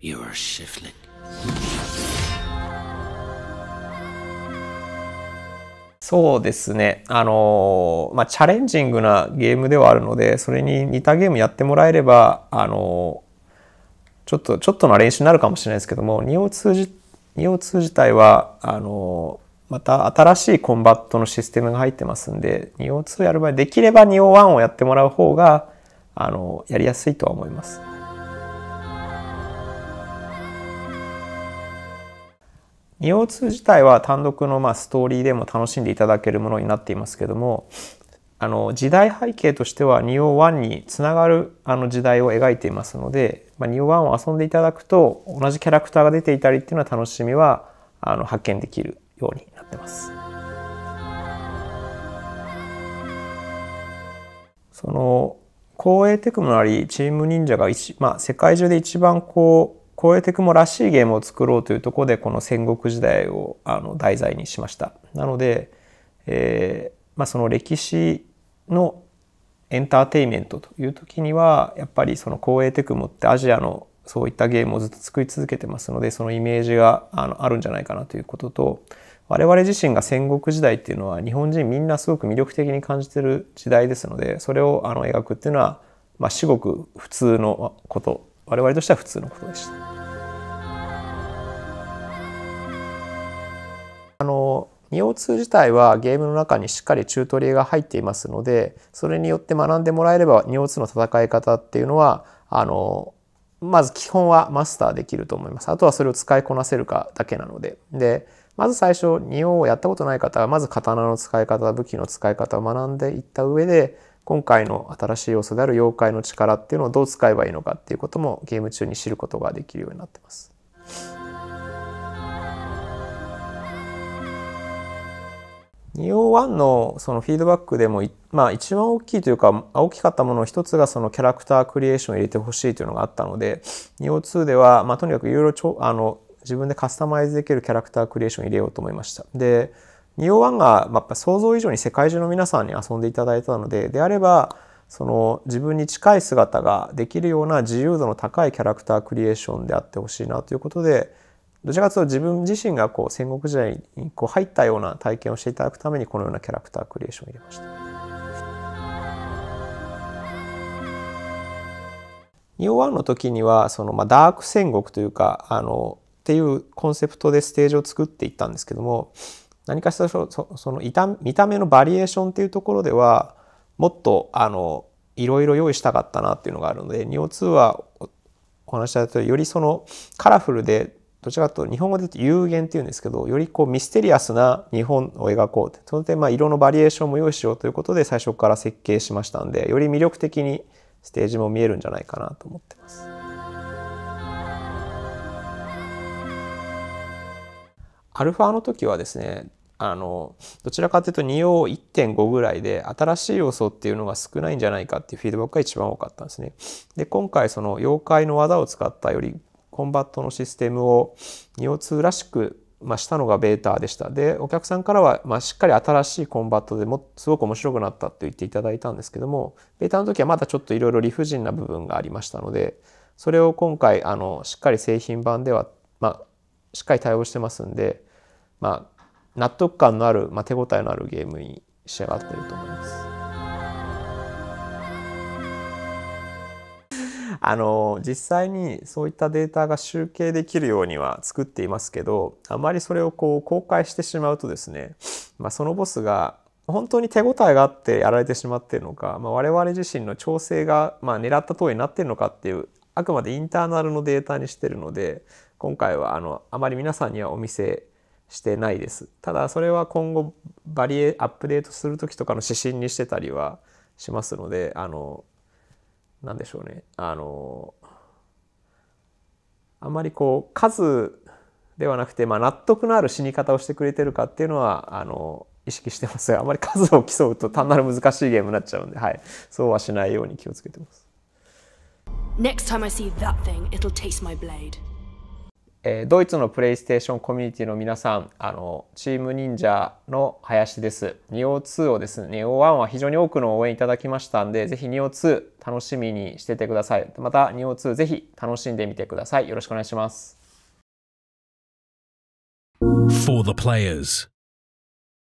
You are shifting. そうですね。あのまあ、チャレンジングなゲームではあるので、それに似たゲームやってもらえれば、あのちょっと、ちょっとの練習になるかもしれないですけども、2を通じ、2を通自体は、あのまた新しいコンバットのシステムが入ってますんで、2を2やる場合、できれば2を1をやってもらう方が、あのやりやすいとは思います。二 o 2自体は単独のまあストーリーでも楽しんでいただけるものになっていますけどもあの時代背景としては二 o 1につながるあの時代を描いていますので、まあ、1を遊んでいただくと同じキャラクターが出ていたりっていうのは楽しみはあの発見できるようになってます。その光栄テクノなりチーム忍者が一、まあ、世界中で一番こう超えてモらしいゲームを作ろうというところでこの戦国時代をあの題材にしました。なので、えー、まあ、その歴史のエンターテインメントという時にはやっぱりその光栄テクモってアジアのそういったゲームをずっと作り続けてますのでそのイメージがあのあるんじゃないかなということと我々自身が戦国時代っていうのは日本人みんなすごく魅力的に感じてる時代ですのでそれをあの描くっていうのは、まあ、至極普通のこと我々としては普通のことでした。あの仁王2自体はゲームの中にしっかりチュートリーが入っていますのでそれによって学んでもらえれば仁王2の戦い方っていうのはあのまず基本はマスターできると思います。あとはそれを使いこなせるかだけなので。でまず最初、仁王をやったことない方は、まず刀の使い方、武器の使い方を学んでいった上で、今回の新しい要素である妖怪の力っていうのをどう使えばいいのかっていうこともゲーム中に知ることができるようになってます。NEO1 のそのフィードバックでも、まあ、一番大きいというか大きかったものの一つがそのキャラクタークリエーションを入れてほしいというのがあったので NEO2 では、まあ、とにかくいろいろあの自分でカスタマイズできるキャラクタークリエーションを入れようと思いました。でニオワンが、まあ、想像以上に世界中の皆さんに遊んでいただいたのでであればその自分に近い姿ができるような自由度の高いキャラクタークリエーションであってほしいなということでどちらかというと自分自身がこう戦国時代にこう入ったような体験をしていただくためにこのようなキャラクタークリエーションを入れました。n オワンの時にはその、まあ、ダーク戦国というかあのっていうコンセプトでステージを作っていったんですけども何かしらその見た目のバリエーションっていうところではもっとあのいろいろ用意したかったなっていうのがあるので NEO2 はお話ししたとよりそのカラフルでどちらかというと日本語で言うと有限っていうんですけどよりこうミステリアスな日本を描こうってその点まあ色のバリエーションも用意しようということで最初から設計しましたんでより魅力的にステージも見えるんじゃないかなと思ってます。アルファの時はですねあのどちらかというと2を1.5ぐらいで新しい要素っていうのが少ないんじゃないかっていうフィードバックが一番多かったんですね。で今回その妖怪の技を使ったよりコンバットのシステムを 2O2 らしく、まあ、したのがベータでした。でお客さんからは、まあ、しっかり新しいコンバットでもすごく面白くなったって言っていただいたんですけどもベータの時はまだちょっといろいろ理不尽な部分がありましたのでそれを今回あのしっかり製品版では、まあ、しっかり対応してますんでまあ納得感のある、まあ、手応えのあるゲームに仕上がってると思います。あの実際にそういったデータが集計できるようには作っていますけどあまりそれをこう公開してしまうとですね、まあ、そのボスが本当に手応えがあってやられてしまっているのか、まあ、我々自身の調整がまあ狙った通りになっているのかっていうあくまでインターナルのデータにしてるので今回はあのあまり皆さんにはお見せしてないです。ただそれは今後バリエアップデートする時とかの指針にしてたりはしますのであの何でしょうねあのあんまりこう数ではなくて、まあ、納得のある死に方をしてくれてるかっていうのはあの意識してますがあまり数を競うと単なる難しいゲームになっちゃうんで、はい、そうはしないように気をつけてます。Next time I see that thing, it'll taste my blade. えドイツのプレイステーションコミュニティの皆さん、あの、チーム忍者の林です。ニオ2をですね、ニオ1は非常に多くの応援いただきましたんで、ぜひニオ2楽しみにしててください。またニオ2ぜひ楽しんでみてください。よろしくお願いします。For the players.